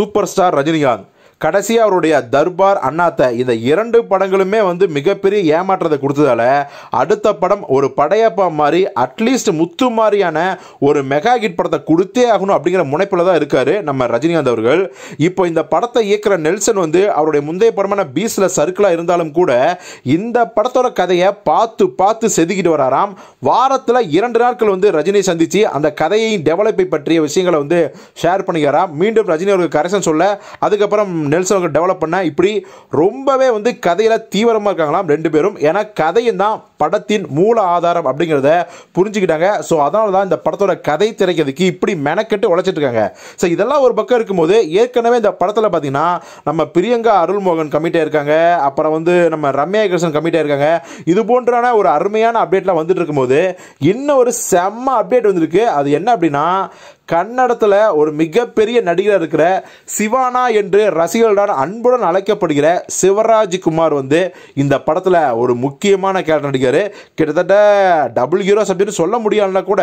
superstar Rajinikanth கடைசியாக அவருடைய தர்பார் அண்ணாத்த இந்த இரண்டு படங்களுமே வந்து மிகப்பெரிய ஏமாற்றத்தை கொடுத்ததால அடுத்த படம் ஒரு படையப்பா மாதிரி அட்லீஸ்ட் முத்து மாதிரியான ஒரு மெகா ஹிட் படத்தை கொடுத்தே ஆகணும் அப்படிங்கிற முனைப்பில் தான் இருக்கார் நம்ம ரஜினிகாந்த் அவர்கள் இப்போ இந்த படத்தை இயக்குகிற நெல்சன் வந்து அவருடைய முந்தைய படமான பீஸில் சர்க்கிளாக இருந்தாலும் கூட இந்த படத்தோட கதையை பார்த்து பார்த்து செதுக்கிட்டு வராராம் வாரத்தில் இரண்டு நாட்கள் வந்து ரஜினியை சந்தித்து அந்த கதையின் டெவலப்பை பற்றிய விஷயங்களை வந்து ஷேர் பண்ணிக்கிறாராம் மீண்டும் ரஜினி அவருக்கு கரெக்ஷன் சொல்ல அதுக்கப்புறம் நெல்சனுக்கு டெவலப் பண்ண இப்படி ரொம்பவே வந்து கதையில் தீவிரமாக இருக்காங்களாம் ரெண்டு பேரும் ஏன்னா கதையும் தான் படத்தின் மூல ஆதாரம் அப்படிங்கிறத புரிஞ்சுக்கிட்டாங்க ஸோ அதனால தான் இந்த படத்தோட கதை திரைக்கிறதுக்கு இப்படி மெனக்கெட்டு உழைச்சிட்டு இருக்காங்க ஸோ இதெல்லாம் ஒரு பக்கம் இருக்கும்போது ஏற்கனவே இந்த படத்தில் பார்த்தீங்கன்னா நம்ம பிரியங்கா அருள்மோகன் கமிட்டியாக இருக்காங்க அப்புறம் வந்து நம்ம ரம்யா கிருஷ்ணன் கமிட்டியாக இருக்காங்க இது போன்றான ஒரு அருமையான அப்டேட்லாம் வந்துட்டு இருக்கும்போது இன்னும் ஒரு செம்ம அப்டேட் வந்திருக்கு அது என்ன அப்படின்னா கன்னடத்தில் ஒரு மிகப்பெரிய நடிகர் இருக்கிற சிவானா என்று ரசிகர்களுடன் அன்புடன் அழைக்கப்படுகிற சிவராஜ் குமார் வந்து இந்த படத்தில் ஒரு முக்கியமான கேரக்டர் நடிகர் கிட்டத்தட்ட டபுள் ஹீரோஸ் அப்படின்னு சொல்ல முடியாதுன்னா கூட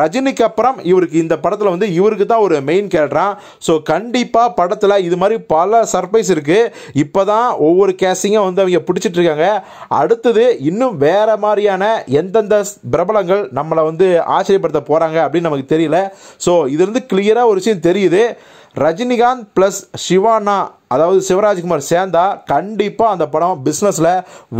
ரஜினிக்கு அப்புறம் இவருக்கு இந்த படத்தில் வந்து இவருக்கு தான் ஒரு மெயின் கேரக்டரா ஸோ கண்டிப்பாக படத்தில் இது மாதிரி பல சர்ப்ரைஸ் இருக்குது இப்போ தான் ஒவ்வொரு கேஸிங்கும் வந்து அவங்க பிடிச்சிட்டு இருக்காங்க அடுத்தது இன்னும் வேறு மாதிரியான எந்தெந்த பிரபலங்கள் நம்மளை வந்து ஆச்சரியப்படுத்த போகிறாங்க அப்படின்னு நமக்கு தெரியல ஸோ ஸோ இதுலேருந்து கிளியராக ஒரு விஷயம் தெரியுது ரஜினிகாந்த் ப்ளஸ் சிவானா அதாவது சிவராஜ்குமார் சேர்ந்தா கண்டிப்பாக அந்த படம் பிஸ்னஸில்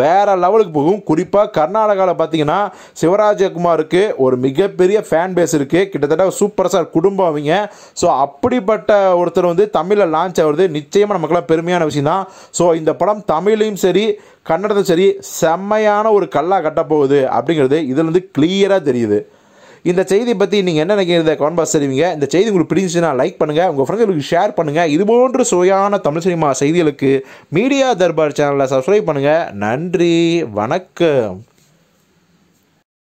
வேறு லெவலுக்கு போகும் குறிப்பாக கர்நாடகாவில் பார்த்தீங்கன்னா சிவராஜகுமாருக்கு ஒரு மிகப்பெரிய ஃபேன் பேஸ் இருக்குது கிட்டத்தட்ட சூப்பர் ஸ்டார் குடும்பம் அவங்க ஸோ அப்படிப்பட்ட ஒருத்தர் வந்து தமிழில் லான்ச் ஆகிறது நிச்சயமாக நமக்குலாம் பெருமையான விஷயம் தான் ஸோ இந்த படம் தமிழையும் சரி கன்னடத்தையும் சரி செம்மையான ஒரு கல்லாக கட்டப்போகுது அப்படிங்கிறது இதுலேருந்து கிளியராக தெரியுது இந்த செய்தியை பற்றி நீங்கள் என்ன நினைக்கிறத கமெண்ட் பாக்ஸ் தெரிவிங்க இந்த செய்தி உங்களுக்கு பிடிச்சுன்னா லைக் பண்ணுங்கள் உங்கள் ஃப்ரெண்ட்ஸுக்கு ஷேர் பண்ணுங்கள் இது போன்ற சுவையான தமிழ் சினிமா செய்திகளுக்கு மீடியா தர்பார் சேனலை சப்ஸ்கிரைப் பண்ணுங்கள் நன்றி வணக்கம்